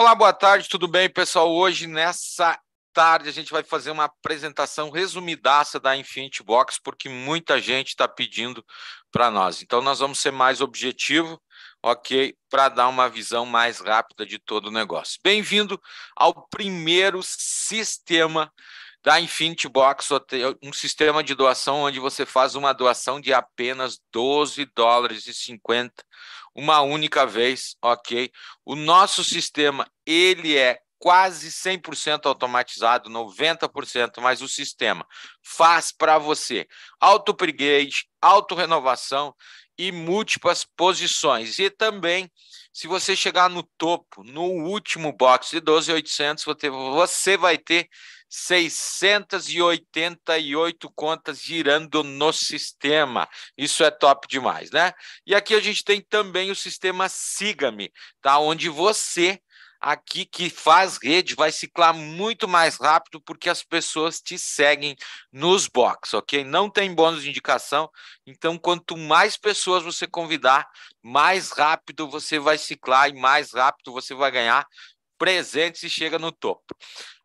Olá, boa tarde, tudo bem, pessoal? Hoje, nessa tarde, a gente vai fazer uma apresentação resumidaça da Infinity Box, porque muita gente está pedindo para nós. Então, nós vamos ser mais objetivo, ok? Para dar uma visão mais rápida de todo o negócio. Bem-vindo ao primeiro sistema da Infinity Box, um sistema de doação onde você faz uma doação de apenas 12 dólares e 50 uma única vez, ok? O nosso sistema, ele é quase 100% automatizado, 90%, mas o sistema faz para você auto-brigade, auto-renovação e múltiplas posições. E também, se você chegar no topo, no último box de 12.800, você vai ter 688 contas girando no sistema. Isso é top demais, né? E aqui a gente tem também o sistema Siga-me, tá? Onde você aqui que faz rede vai ciclar muito mais rápido porque as pessoas te seguem nos box, ok? Não tem bônus de indicação, então quanto mais pessoas você convidar, mais rápido você vai ciclar e mais rápido você vai ganhar presentes e chega no topo.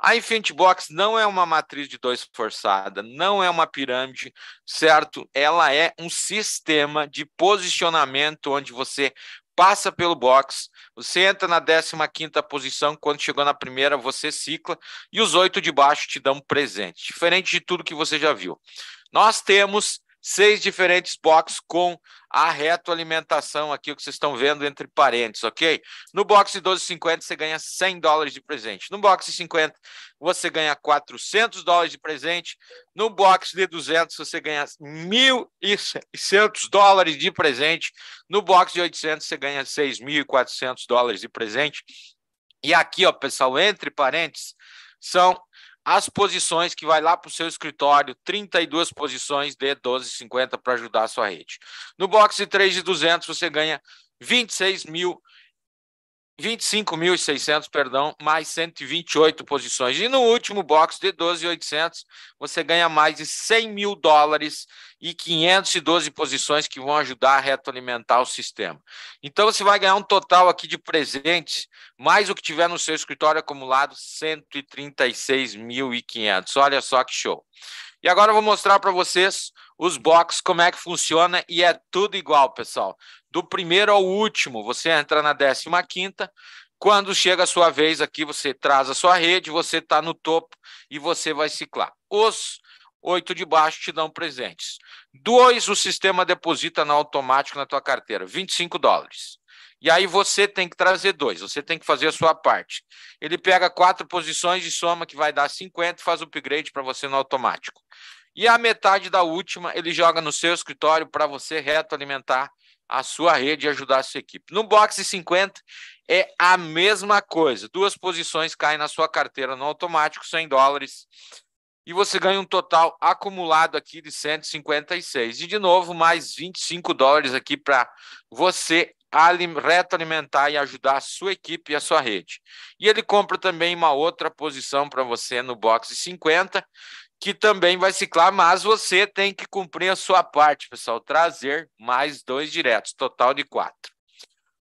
A Infinity Box não é uma matriz de dois forçada, não é uma pirâmide, certo? Ela é um sistema de posicionamento onde você passa pelo box, você entra na 15ª posição, quando chegou na primeira você cicla e os oito de baixo te dão um presente, diferente de tudo que você já viu. Nós temos seis diferentes boxes com a retoalimentação aqui, o que vocês estão vendo entre parênteses, ok? No box de 12,50 você ganha 100 dólares de presente. No box de 50 você ganha 400 dólares de presente. No box de 200 você ganha 1.600 dólares de presente. No box de 800 você ganha 6.400 dólares de presente. E aqui, ó, pessoal, entre parênteses, são as posições que vai lá para o seu escritório, 32 posições de 12,50 para ajudar a sua rede. No boxe 3 de 200 você ganha 26 mil 25.600, perdão, mais 128 posições. E no último box de 12.800, você ganha mais de 100 mil dólares e 512 posições que vão ajudar a retroalimentar o sistema. Então, você vai ganhar um total aqui de presentes, mais o que tiver no seu escritório acumulado, 136.500. Olha só que show. E agora eu vou mostrar para vocês os boxes como é que funciona, e é tudo igual, pessoal. Do primeiro ao último, você entra na 15 quinta. quando chega a sua vez aqui, você traz a sua rede, você está no topo e você vai ciclar. Os oito de baixo te dão presentes. Dois, o sistema deposita na automático na tua carteira, 25 dólares. E aí você tem que trazer dois, você tem que fazer a sua parte. Ele pega quatro posições de soma que vai dar 50 e faz o upgrade para você no automático. E a metade da última ele joga no seu escritório para você retroalimentar a sua rede e ajudar a sua equipe. No boxe 50 é a mesma coisa. Duas posições caem na sua carteira no automático, 100 dólares, e você ganha um total acumulado aqui de 156. E de novo, mais 25 dólares aqui para você retroalimentar e ajudar a sua equipe e a sua rede. E ele compra também uma outra posição para você no box 50 que também vai ciclar, mas você tem que cumprir a sua parte, pessoal. Trazer mais dois diretos, total de quatro.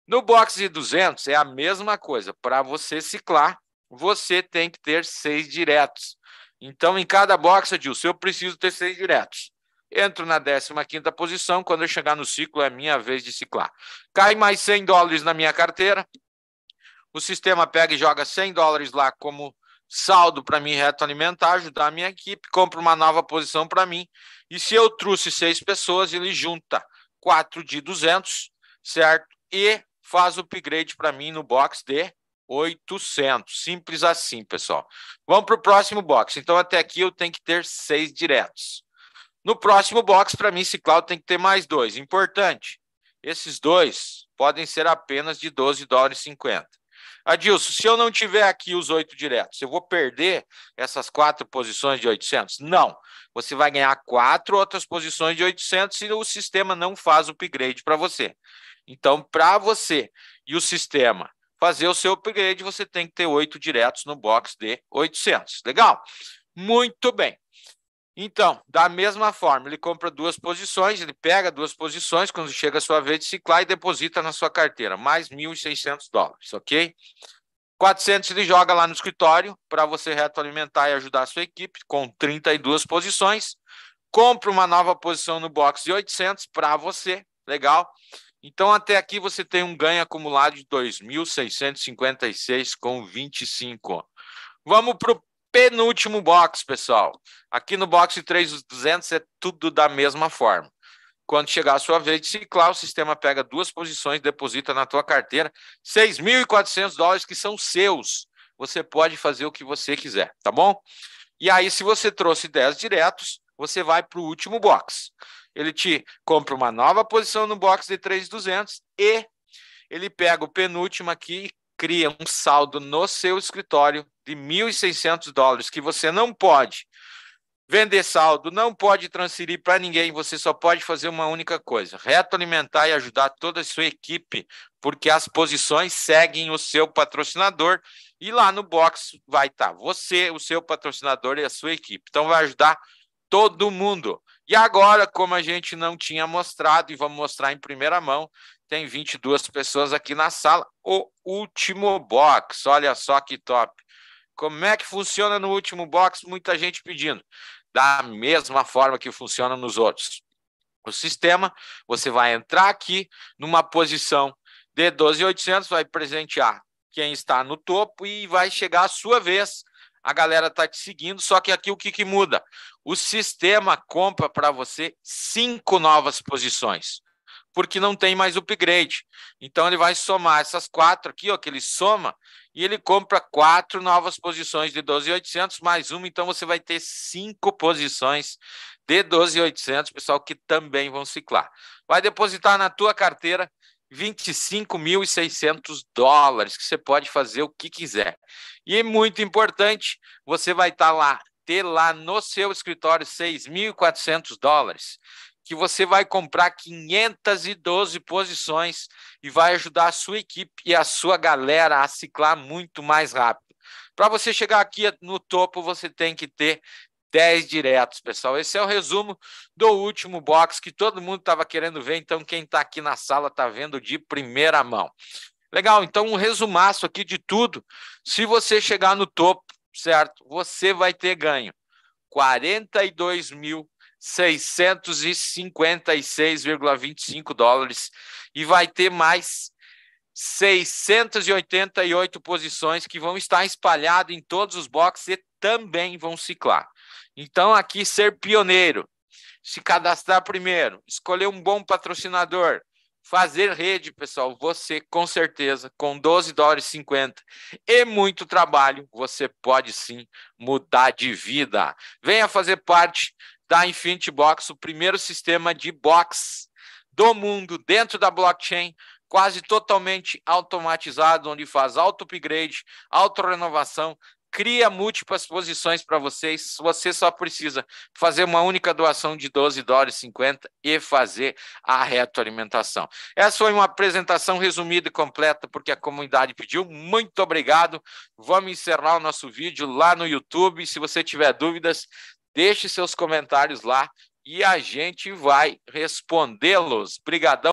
No box de 200 é a mesma coisa. Para você ciclar, você tem que ter seis diretos. Então, em cada box, Adilson, eu preciso ter seis diretos. Entro na 15ª posição, quando eu chegar no ciclo, é minha vez de ciclar. Cai mais 100 dólares na minha carteira, o sistema pega e joga 100 dólares lá como saldo para mim retroalimentar, ajudar a minha equipe, compra uma nova posição para mim. E se eu trouxe seis pessoas, ele junta quatro de 200, certo? E faz o upgrade para mim no box de 800. Simples assim, pessoal. Vamos para o próximo box. Então, até aqui eu tenho que ter seis diretos. No próximo box, para mim, Claudio tem que ter mais dois. Importante, esses dois podem ser apenas de 12 dólares e 50. Adilson, se eu não tiver aqui os oito diretos, eu vou perder essas quatro posições de 800? Não. Você vai ganhar quatro outras posições de 800 se o sistema não faz o upgrade para você. Então, para você e o sistema fazer o seu upgrade, você tem que ter oito diretos no box de 800. Legal? Muito bem. Então, da mesma forma, ele compra duas posições, ele pega duas posições quando chega a sua vez de ciclar e deposita na sua carteira, mais 1.600 dólares, ok? 400 ele joga lá no escritório para você retroalimentar e ajudar a sua equipe com 32 posições. Compra uma nova posição no box de 800 para você, legal? Então até aqui você tem um ganho acumulado de 2.656 com Vamos para o penúltimo box, pessoal. Aqui no box 3200 é tudo da mesma forma. Quando chegar a sua vez de ciclar, o sistema pega duas posições, deposita na tua carteira 6.400 dólares que são seus. Você pode fazer o que você quiser, tá bom? E aí, se você trouxe 10 diretos, você vai para o último box. Ele te compra uma nova posição no box de 3.200 e ele pega o penúltimo aqui e cria um saldo no seu escritório de 1.600 dólares que você não pode vender saldo, não pode transferir para ninguém, você só pode fazer uma única coisa: retroalimentar e ajudar toda a sua equipe, porque as posições seguem o seu patrocinador e lá no box vai estar tá você, o seu patrocinador e a sua equipe. Então vai ajudar todo mundo. E agora, como a gente não tinha mostrado e vamos mostrar em primeira mão, tem 22 pessoas aqui na sala. O último box, olha só que top. Como é que funciona no último box? Muita gente pedindo. Da mesma forma que funciona nos outros. O sistema, você vai entrar aqui numa posição de 12.800, vai presentear quem está no topo e vai chegar a sua vez. A galera está te seguindo, só que aqui o que, que muda? O sistema compra para você cinco novas posições porque não tem mais upgrade. Então ele vai somar essas quatro aqui, ó, que ele soma, e ele compra quatro novas posições de 12.800 mais uma, então você vai ter cinco posições de 12.800, pessoal, que também vão ciclar. Vai depositar na tua carteira 25.600 dólares, que você pode fazer o que quiser. E muito importante, você vai estar tá lá ter lá no seu escritório 6.400 dólares que você vai comprar 512 posições e vai ajudar a sua equipe e a sua galera a ciclar muito mais rápido. Para você chegar aqui no topo, você tem que ter 10 diretos, pessoal. Esse é o resumo do último box que todo mundo estava querendo ver, então quem está aqui na sala está vendo de primeira mão. Legal, então um resumaço aqui de tudo. Se você chegar no topo, certo? Você vai ter ganho 42 mil 656,25 dólares e vai ter mais 688 posições que vão estar espalhadas em todos os boxes e também vão ciclar. Então, aqui ser pioneiro, se cadastrar primeiro, escolher um bom patrocinador, fazer rede, pessoal. Você com certeza, com 12 dólares 50 e muito trabalho, você pode sim mudar de vida. Venha fazer parte da Infinity Box, o primeiro sistema de box do mundo dentro da blockchain, quase totalmente automatizado, onde faz auto-upgrade, auto-renovação, cria múltiplas posições para vocês. Você só precisa fazer uma única doação de 12 dólares 50 e fazer a retroalimentação. Essa foi uma apresentação resumida e completa porque a comunidade pediu. Muito obrigado. Vamos encerrar o nosso vídeo lá no YouTube. Se você tiver dúvidas, Deixe seus comentários lá e a gente vai respondê-los. Brigadão.